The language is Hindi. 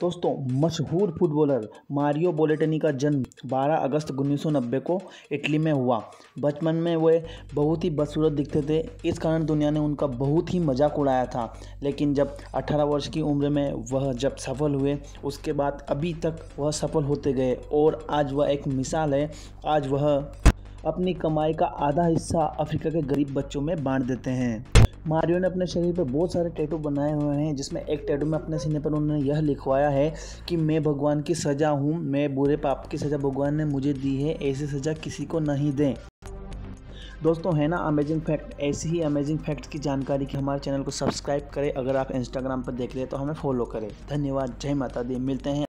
दोस्तों मशहूर फुटबॉलर मारियो बोलेटनी का जन्म 12 अगस्त 1990 को इटली में हुआ बचपन में वे बहुत ही बदसूरत दिखते थे इस कारण दुनिया ने उनका बहुत ही मजाक उड़ाया था लेकिन जब 18 वर्ष की उम्र में वह जब सफल हुए उसके बाद अभी तक वह सफल होते गए और आज वह एक मिसाल है आज वह अपनी कमाई का आधा हिस्सा अफ्रीका के गरीब बच्चों में बांट देते हैं मारियो ने अपने शरीर पर बहुत सारे टैटू बनाए हुए हैं जिसमें एक टैटू में अपने सीने पर उन्होंने यह लिखवाया है कि मैं भगवान की सज़ा हूँ मैं बुरे पाप की सज़ा भगवान ने मुझे दी है ऐसी सज़ा किसी को नहीं दें दोस्तों है ना अमेजिंग फैक्ट ऐसी ही अमेजिंग फैक्ट की जानकारी की हमारे चैनल को सब्सक्राइब करें अगर आप इंस्टाग्राम पर देख रहे हैं तो हमें फॉलो करें धन्यवाद जय माता दी मिलते हैं